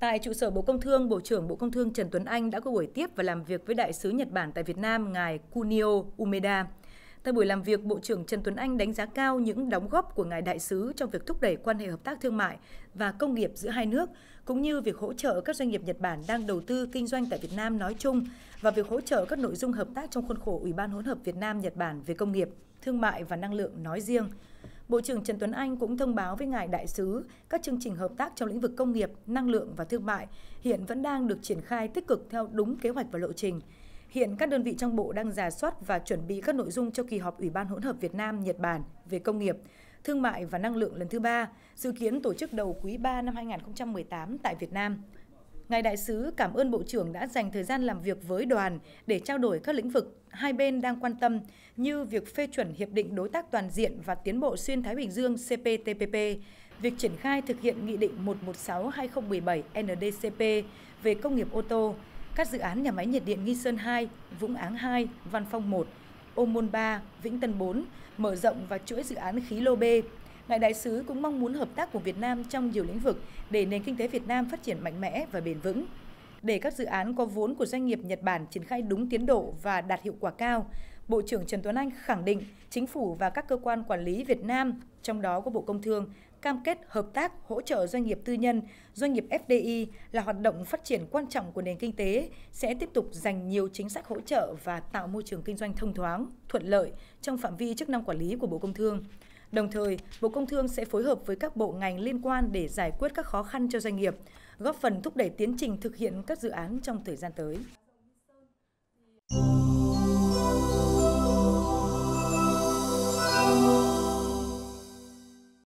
Tại trụ sở Bộ Công Thương, Bộ trưởng Bộ Công Thương Trần Tuấn Anh đã có buổi tiếp và làm việc với Đại sứ Nhật Bản tại Việt Nam, ngài Kunio Umeda. Tại buổi làm việc, Bộ trưởng Trần Tuấn Anh đánh giá cao những đóng góp của ngài đại sứ trong việc thúc đẩy quan hệ hợp tác thương mại và công nghiệp giữa hai nước, cũng như việc hỗ trợ các doanh nghiệp Nhật Bản đang đầu tư kinh doanh tại Việt Nam nói chung và việc hỗ trợ các nội dung hợp tác trong khuôn khổ Ủy ban hỗn hợp Việt Nam Nhật Bản về công nghiệp, thương mại và năng lượng nói riêng. Bộ trưởng Trần Tuấn Anh cũng thông báo với ngài đại sứ các chương trình hợp tác trong lĩnh vực công nghiệp, năng lượng và thương mại hiện vẫn đang được triển khai tích cực theo đúng kế hoạch và lộ trình. Hiện các đơn vị trong bộ đang giả soát và chuẩn bị các nội dung cho kỳ họp Ủy ban hỗn hợp Việt Nam Nhật Bản về công nghiệp, thương mại và năng lượng lần thứ ba, dự kiến tổ chức đầu quý 3 năm 2018 tại Việt Nam. Ngài đại sứ cảm ơn Bộ trưởng đã dành thời gian làm việc với đoàn để trao đổi các lĩnh vực hai bên đang quan tâm như việc phê chuẩn Hiệp định Đối tác Toàn diện và Tiến bộ Xuyên Thái Bình Dương CPTPP, việc triển khai thực hiện Nghị định 116-2017 NDCP về công nghiệp ô tô, các dự án nhà máy nhiệt điện Nghi Sơn 2, Vũng Áng 2, Văn Phong 1, Ô Môn 3, Vĩnh Tân 4, mở rộng và chuỗi dự án khí lô B, ngài đại sứ cũng mong muốn hợp tác của Việt Nam trong nhiều lĩnh vực để nền kinh tế Việt Nam phát triển mạnh mẽ và bền vững. Để các dự án có vốn của doanh nghiệp Nhật Bản triển khai đúng tiến độ và đạt hiệu quả cao, Bộ trưởng Trần Tuấn Anh khẳng định chính phủ và các cơ quan quản lý Việt Nam, trong đó có Bộ Công Thương, cam kết hợp tác hỗ trợ doanh nghiệp tư nhân, doanh nghiệp FDI là hoạt động phát triển quan trọng của nền kinh tế, sẽ tiếp tục dành nhiều chính sách hỗ trợ và tạo môi trường kinh doanh thông thoáng, thuận lợi trong phạm vi chức năng quản lý của Bộ Công Thương. Đồng thời, Bộ Công Thương sẽ phối hợp với các bộ ngành liên quan để giải quyết các khó khăn cho doanh nghiệp, góp phần thúc đẩy tiến trình thực hiện các dự án trong thời gian tới.